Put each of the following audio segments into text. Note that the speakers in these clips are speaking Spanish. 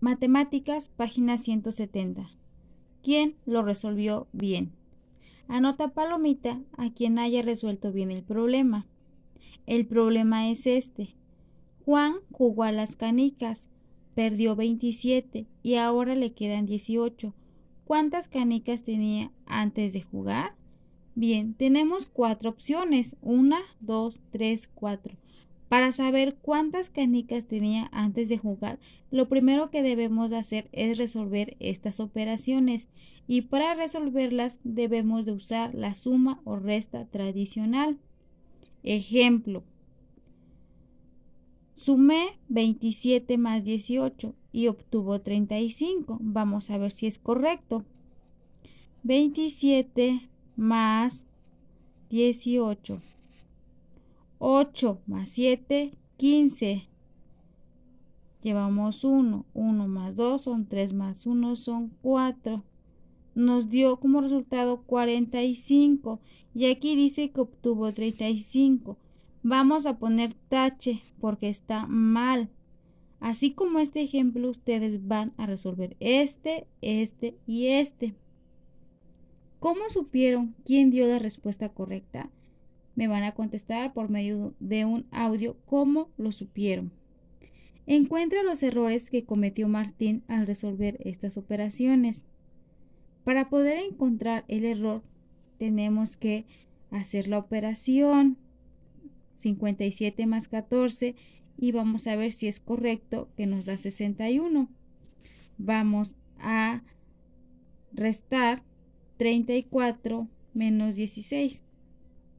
Matemáticas, página 170. ¿Quién lo resolvió bien? Anota palomita a quien haya resuelto bien el problema. El problema es este. Juan jugó a las canicas, perdió 27 y ahora le quedan 18. ¿Cuántas canicas tenía antes de jugar? Bien, tenemos cuatro opciones. Una, dos, tres, cuatro. Para saber cuántas canicas tenía antes de jugar, lo primero que debemos hacer es resolver estas operaciones y para resolverlas debemos de usar la suma o resta tradicional. Ejemplo. Sumé 27 más 18 y obtuvo 35. Vamos a ver si es correcto. 27 más 18 8 más 7, 15. Llevamos 1, 1 más 2 son 3 más 1 son 4. Nos dio como resultado 45 y aquí dice que obtuvo 35. Vamos a poner tache porque está mal. Así como este ejemplo, ustedes van a resolver este, este y este. ¿Cómo supieron quién dio la respuesta correcta? me van a contestar por medio de un audio cómo lo supieron. Encuentra los errores que cometió Martín al resolver estas operaciones. Para poder encontrar el error, tenemos que hacer la operación 57 más 14 y vamos a ver si es correcto que nos da 61. Vamos a restar 34 menos 16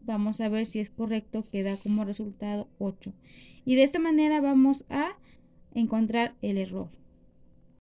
vamos a ver si es correcto, que da como resultado 8. Y de esta manera vamos a encontrar el error.